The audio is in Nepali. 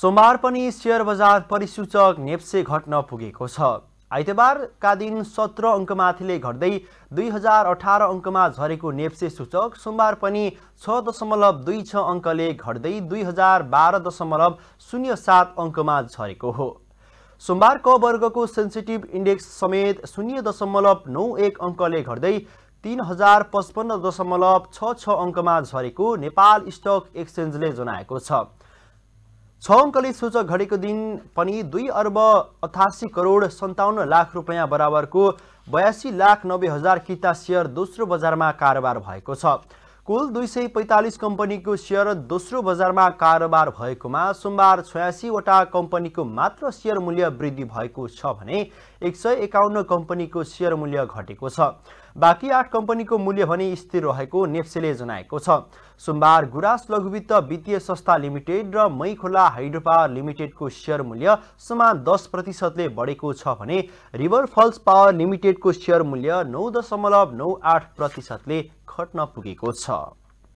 सोमबार पनि सेयर बजार परिसूचक नेप्से घट्न पुगेको छ आइतबारका दिन सत्र अङ्कमाथिले घट्दै दुई हजार अठार अङ्कमा झरेको नेप्से सूचक सोमबार पनि छ दशमलव दुई छ अङ्कले घट्दै दुई हजार बाह्र दशमलव शून्य सात अङ्कमा झरेको हो सोमबार क वर्गको सेन्सिटिभ इन्डेक्स समेत शून्य दशमलव नौ एक अङ्कले घट्दै तिन हजार पचपन्न दशमलव छ छ अङ्कमा झरेको नेपाल स्टक एक्सचेन्जले जनाएको छ छ अङ्कले सूचक घडीको दिन पनि दुई अर्ब अठासी करोड सन्ताउन्न लाख रुपियाँ बराबरको बयासी लाख नब्बे हजार किता सेयर दोस्रो बजारमा कारोबार भएको छ कुल दुई सय पैँतालिस कम्पनीको सेयर दोस्रो बजारमा कारोबार भएकोमा सोमबार छयासीवटा कम्पनीको मात्र सेयर मूल्य वृद्धि भएको छ भने एक सय एकाउन्न कम्पनीको सेयर मूल्य घटेको छ बाँकी आठ कम्पनीको मूल्य भने स्थिर रहेको नेप्सेले जनाएको छ सोमबार गुराँस लघुवित्त वित्तीय संस्था लिमिटेड र मै खोला पावर लिमिटेडको सेयर मूल्य समान दस प्रतिशतले बढेको छ भने रिभर फल्स पावर लिमिटेडको सेयर मूल्य नौ दशमलव नौ आठ प्रतिशतले खट्न पुगेको छ